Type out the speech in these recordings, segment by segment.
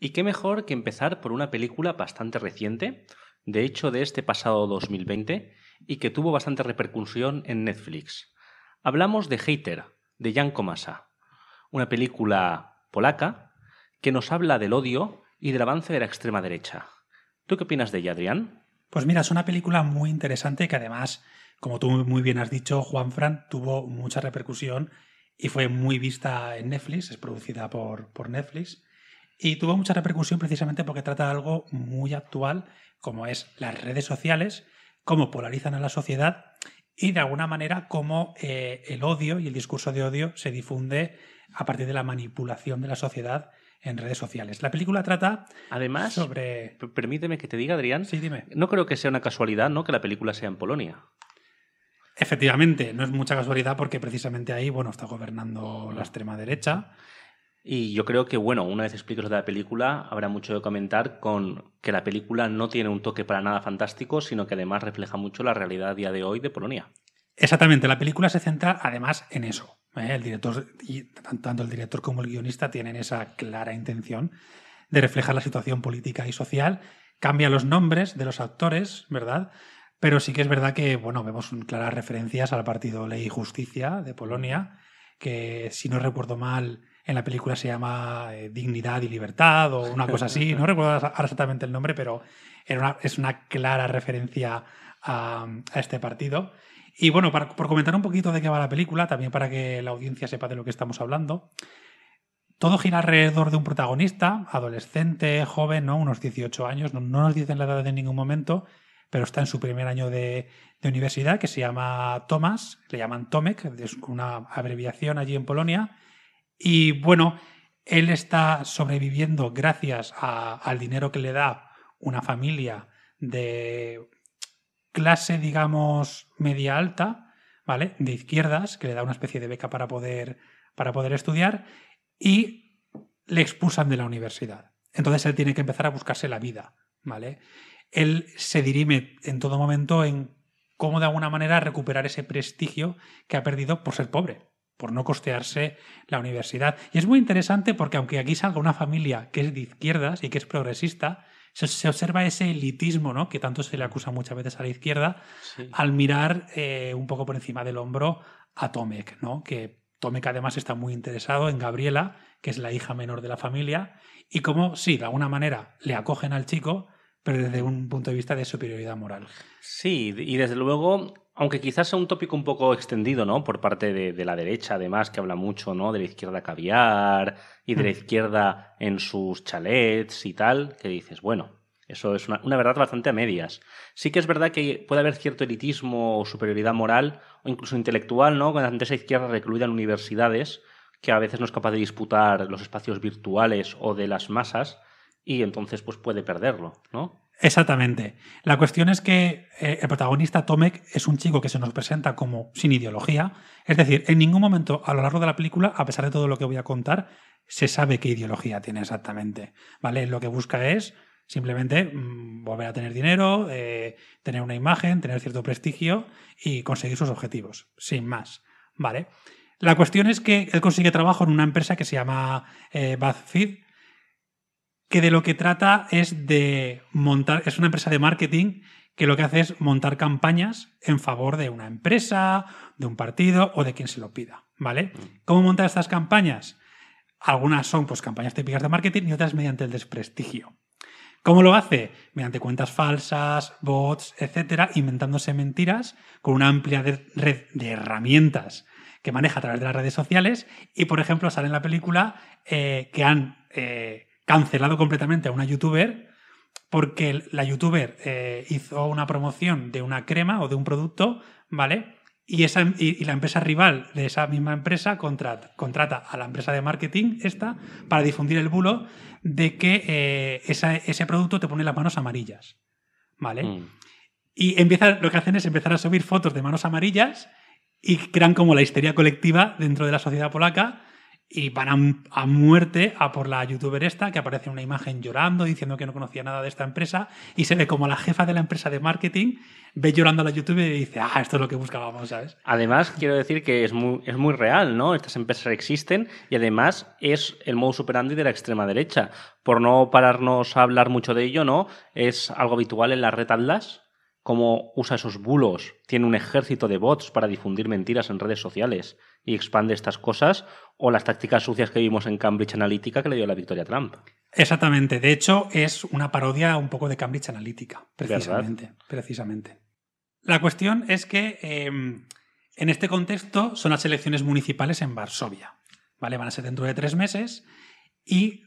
Y qué mejor que empezar por una película bastante reciente, de hecho de este pasado 2020, y que tuvo bastante repercusión en Netflix. Hablamos de Hater, de Jan Komasa, una película polaca que nos habla del odio y del avance de la extrema derecha. ¿Tú qué opinas de ella, Adrián? Pues mira, es una película muy interesante que además, como tú muy bien has dicho, Juan Fran, tuvo mucha repercusión y fue muy vista en Netflix, es producida por, por Netflix. Y tuvo mucha repercusión precisamente porque trata algo muy actual, como es las redes sociales, cómo polarizan a la sociedad y de alguna manera cómo eh, el odio y el discurso de odio se difunde a partir de la manipulación de la sociedad en redes sociales. La película trata además sobre permíteme que te diga Adrián, sí, dime. No creo que sea una casualidad, ¿no? que la película sea en Polonia. Efectivamente, no es mucha casualidad porque precisamente ahí, bueno, está gobernando la extrema derecha y yo creo que, bueno, una vez expliques lo de la película, habrá mucho que comentar con que la película no tiene un toque para nada fantástico, sino que además refleja mucho la realidad a día de hoy de Polonia. Exactamente, la película se centra además en eso. ¿eh? El director, tanto el director como el guionista tienen esa clara intención de reflejar la situación política y social. Cambia los nombres de los actores, ¿verdad? Pero sí que es verdad que, bueno, vemos claras referencias al partido Ley y Justicia de Polonia, que si no recuerdo mal, en la película se llama eh, Dignidad y Libertad o una cosa así, no recuerdo ahora exactamente el nombre, pero es una clara referencia a, este partido. Y bueno, por comentar un poquito de qué va la película, también para que la audiencia sepa de lo que estamos hablando, todo gira alrededor de un protagonista, adolescente, joven, unos 18 años, no, nos dicen la edad en ningún momento, pero está en su primer año de, universidad, que se llama Thomas, le llaman Tomek, es una abreviación allí en Polonia, y bueno, él está sobreviviendo gracias al dinero que le da una familia de clase, digamos, media alta, ¿vale? De izquierdas, que le da una especie de beca para poder, para poder estudiar, y le expulsan de la universidad. Entonces él tiene que empezar a buscarse la vida, ¿vale? Él se dirime en todo momento en cómo de alguna manera recuperar ese prestigio que ha perdido por ser pobre, por no costearse la universidad. Y es muy interesante porque aunque aquí salga una familia que es de izquierdas y que es progresista, se, observa ese elitismo ¿no? que tanto se le acusa muchas veces a la izquierda al mirar eh, un poco por encima del hombro a Tomek, ¿no? que Tomek además está muy interesado en Gabriela, que es la hija menor de la familia, y cómo, sí, de alguna manera le acogen al chico, pero desde un punto de vista de superioridad moral. Sí, y desde luego aunque quizás sea un tópico un poco extendido, ¿no? Por parte de, la derecha, además, que habla mucho, ¿no? De la izquierda caviar y de la mm. izquierda en sus chalets y tal, que dices, bueno, eso es una, verdad bastante a medias. Sí que es verdad que puede haber cierto elitismo o superioridad moral o incluso intelectual, ¿no? Con esa izquierda recluida en universidades, que a veces no es capaz de disputar los espacios virtuales o de las masas, y entonces pues puede perderlo, ¿no? Exactamente. La cuestión es que eh, el protagonista Tomek es un chico que se nos presenta como sin ideología. Es decir, en ningún momento a lo largo de la película, a pesar de todo lo que voy a contar, se sabe qué ideología tiene exactamente. ¿Vale? Lo que busca es simplemente mm, volver a tener dinero, eh, tener una imagen, tener cierto prestigio y conseguir sus objetivos. Sin más. ¿Vale? La cuestión es que él consigue trabajo en una empresa que se llama Bad eh, BuzzFeed que de lo que trata es de montar, es una empresa de marketing que lo que hace es montar campañas en favor de una empresa, de un partido o de quien se lo pida, ¿vale? ¿Cómo montar estas campañas? Algunas son pues campañas típicas de marketing y otras mediante el desprestigio. ¿Cómo lo hace? Mediante cuentas falsas, bots, etcétera, inventándose mentiras con una amplia red de herramientas que maneja a través de las redes sociales y, por ejemplo, sale en la película eh, que han eh, cancelado completamente a una youtuber porque la youtuber eh, hizo una promoción de una crema o de un producto, ¿vale? Y, la empresa rival de esa misma empresa contrata, a la empresa de marketing esta para difundir el bulo de que eh, ese producto te pone las manos amarillas, ¿vale? Mm. Y empieza, lo que hacen es empezar a subir fotos de manos amarillas y crean como la histeria colectiva dentro de la sociedad polaca y van a, muerte a por la youtuber esta que aparece en una imagen llorando diciendo que no conocía nada de esta empresa y se ve como la jefa de la empresa de marketing ve llorando a la youtuber y dice ah esto es lo que buscábamos sabes además quiero decir que es muy, es muy real no estas empresas existen y además es el modo superandi de la extrema derecha por no pararnos a hablar mucho de ello no es algo habitual en las red atlas cómo usa esos bulos, tiene un ejército de bots para difundir mentiras en redes sociales y expande estas cosas, o las tácticas sucias que vimos en Cambridge Analytica que le dio la victoria a Trump. Exactamente, de hecho es una parodia un poco de Cambridge Analytica, precisamente. precisamente. La cuestión es que em, en este contexto son las elecciones municipales en Varsovia, ¿vale? Van a ser dentro de tres meses y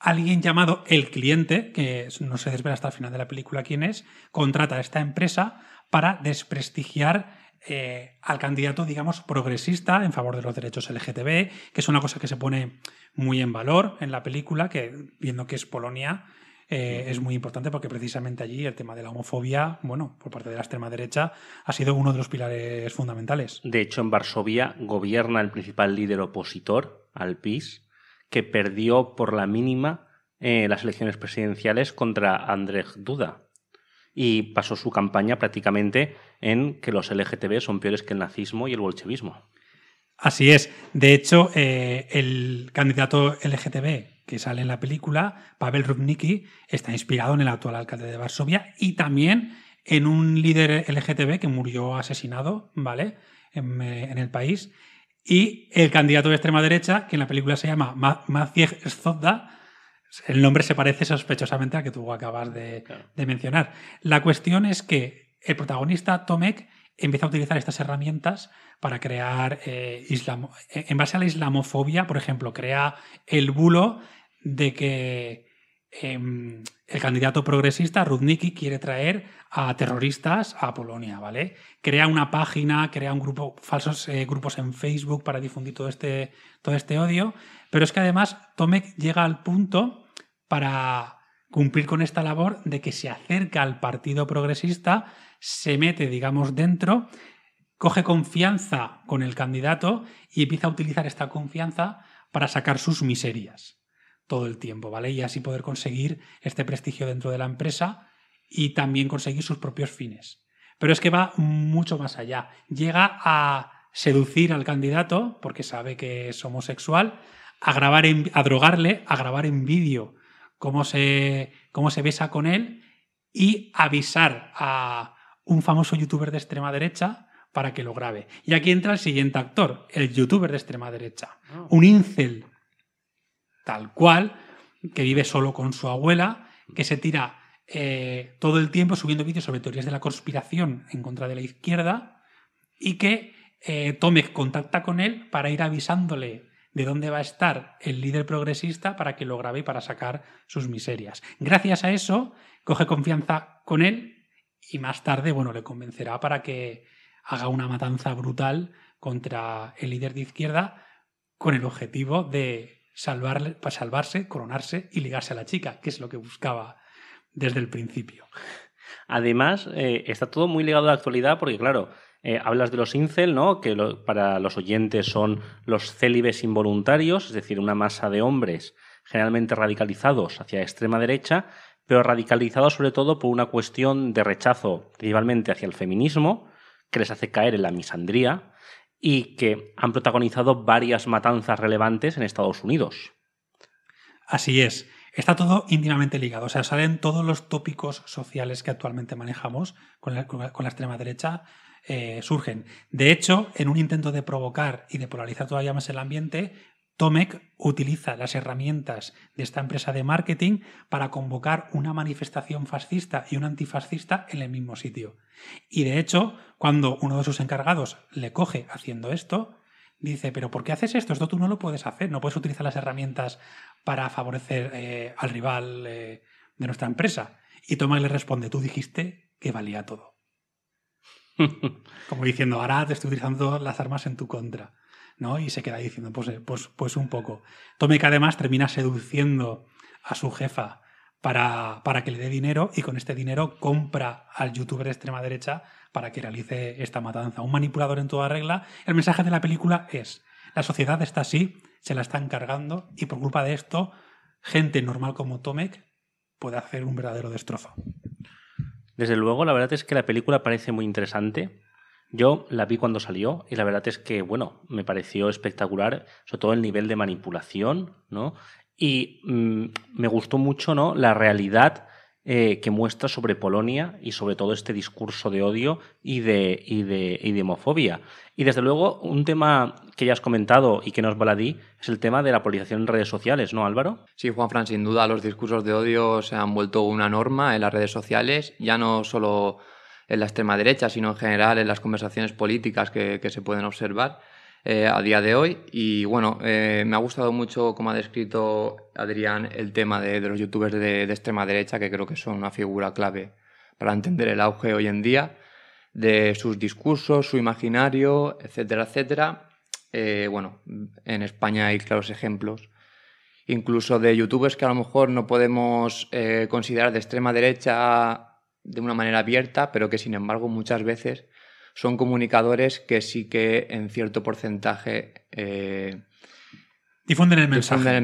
alguien llamado el cliente, que no se desvela hasta el final de la película quién es, contrata a esta empresa para desprestigiar eh, al candidato, digamos, progresista en favor de los derechos LGTB, que es una cosa que se pone muy en valor en la película, que viendo que es Polonia, eh, es muy importante porque precisamente allí el tema de la homofobia, bueno, por parte de la extrema derecha, ha sido uno de los pilares fundamentales. De hecho, en Varsovia gobierna el principal líder opositor al PIS, que perdió por la mínima eh, las elecciones presidenciales contra Andrzej Duda y pasó su campaña prácticamente en que los LGTB son peores que el nazismo y el bolchevismo. Así es. De hecho, eh, el candidato LGTB que sale en la película, Pavel Rubnicki, está inspirado en el actual alcalde de Varsovia y también en un líder LGTB que murió asesinado, ¿vale? en eh, el país y el candidato de extrema derecha, que en la película se llama Maciej Zodda, el nombre se parece sospechosamente al que tú acabas de, mencionar. La cuestión es que el protagonista, Tomek, empieza a utilizar estas herramientas para crear, eh, en base a la islamofobia, por ejemplo, crea el bulo de que Em, el candidato progresista, Rudnicki, quiere traer a terroristas a Polonia, ¿vale? Crea una página, crea un grupo, falsos eh, grupos en Facebook para difundir todo este, todo este odio. Pero es que además Tomek llega al punto para cumplir con esta labor de que se acerca al partido progresista, se mete, digamos, dentro, coge confianza con el candidato y empieza a utilizar esta confianza para sacar sus miserias todo el tiempo, ¿vale? Y así poder conseguir este prestigio dentro de la empresa y también conseguir sus propios fines. Pero es que va mucho más allá. Llega a seducir al candidato, porque sabe que es homosexual, a, grabar a drogarle, a grabar en vídeo cómo se, cómo se besa con él y avisar a un famoso youtuber de extrema derecha para que lo grabe. Y aquí entra el siguiente actor, el youtuber de extrema derecha, ah. un incel tal cual, que vive solo con su abuela, que se tira eh, todo el tiempo subiendo vídeos sobre teorías de la conspiración en contra de la izquierda y que eh, tome Tomek contacta con él para ir avisándole de dónde va a estar el líder progresista para que lo grabe y para sacar sus miserias. Gracias a eso, coge confianza con él y más tarde, bueno, le convencerá para que haga una matanza brutal contra el líder de izquierda con el objetivo de para salvarse, coronarse y ligarse a la chica, que es lo que buscaba desde el principio. Además, eh, está todo muy ligado a la actualidad porque, claro, eh, hablas de los incel, ¿no? que para los oyentes son los célibes involuntarios, es decir, una masa de hombres generalmente radicalizados hacia extrema derecha, pero radicalizados sobre todo por una cuestión de rechazo principalmente hacia el feminismo, que les hace caer en la misandría, y que han protagonizado varias matanzas relevantes en Estados Unidos. Así es. Está todo íntimamente ligado. O sea, salen todos los tópicos sociales que actualmente manejamos con la, extrema derecha. Eh, surgen. De hecho, en un intento de provocar y de polarizar todavía más el ambiente, Tomek utiliza las herramientas de esta empresa de marketing para convocar una manifestación fascista y un antifascista en el mismo sitio. Y de hecho, cuando uno de sus encargados le coge haciendo esto, dice, pero ¿por qué haces esto? Esto tú no lo puedes hacer, no puedes utilizar las herramientas para favorecer eh, al rival eh, de nuestra empresa. Y Tomek le responde, tú dijiste que valía todo. Como diciendo, ahora te estoy utilizando las armas en tu contra. Y se queda diciendo, pues, eh, pues, pues, un poco. Tomek, además termina seduciendo a su jefa para, para que le dé dinero y con este dinero compra al youtuber de extrema derecha para que realice esta matanza. Un manipulador en toda regla. El mensaje de la película es, la sociedad está así, se la está encargando y por culpa de esto, gente normal como Tomek puede hacer un verdadero destrozo. Desde luego, la verdad es que la película parece muy interesante. Yo la vi cuando salió y la verdad es que, bueno, me pareció espectacular, sobre todo el nivel de manipulación, ¿no? Y mm, me gustó mucho, ¿no? La realidad eh, que muestra sobre Polonia y sobre todo este discurso de odio y de, y de, y de homofobia. Y desde luego, un tema que ya has comentado y que nos baladí es el tema de la polarización en redes sociales, ¿no, Álvaro? Sí, Fran, sin duda los discursos de odio se han vuelto una norma en las redes sociales, ya no solo en la extrema derecha, sino en general en las conversaciones políticas que, se pueden observar eh, a día de hoy. Y bueno, eh, me ha gustado mucho como ha descrito Adrián el tema de, los youtubers de, extrema derecha, que creo que son una figura clave para entender el auge hoy en día, de sus discursos, su imaginario, etcétera, etcétera. Eh, bueno, en España hay claros ejemplos incluso de youtubers que a lo mejor no podemos considerar de extrema derecha de una manera abierta, pero que sin embargo muchas veces son comunicadores que sí que en cierto porcentaje eh, difunden, el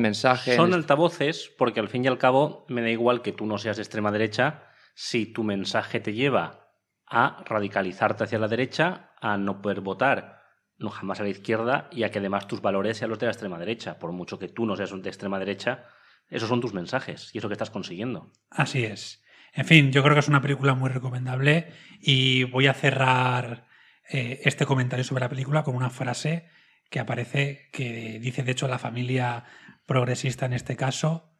mensaje. Son altavoces porque al fin y al cabo me da igual que tú no seas de extrema derecha si tu mensaje te lleva a radicalizarte hacia la derecha, a no poder votar no jamás a la izquierda y a que además tus valores sean los de la extrema derecha. Por mucho que tú no seas de extrema derecha, esos son tus mensajes y es lo que estás consiguiendo. Así es. En fin, yo creo que es una película muy recomendable y voy a cerrar eh, este comentario sobre la película con una frase que aparece, que dice de hecho la familia progresista en este caso,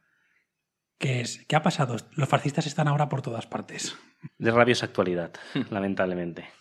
que es, ¿qué ha pasado? Los fascistas están ahora por todas partes. De rabiosa actualidad, lamentablemente.